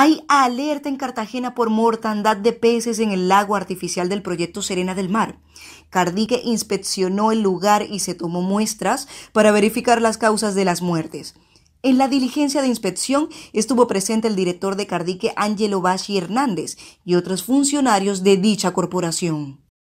Hay alerta en Cartagena por mortandad de peces en el lago artificial del proyecto Serena del Mar. Cardique inspeccionó el lugar y se tomó muestras para verificar las causas de las muertes. En la diligencia de inspección estuvo presente el director de Cardique Angelo Bashi Hernández y otros funcionarios de dicha corporación.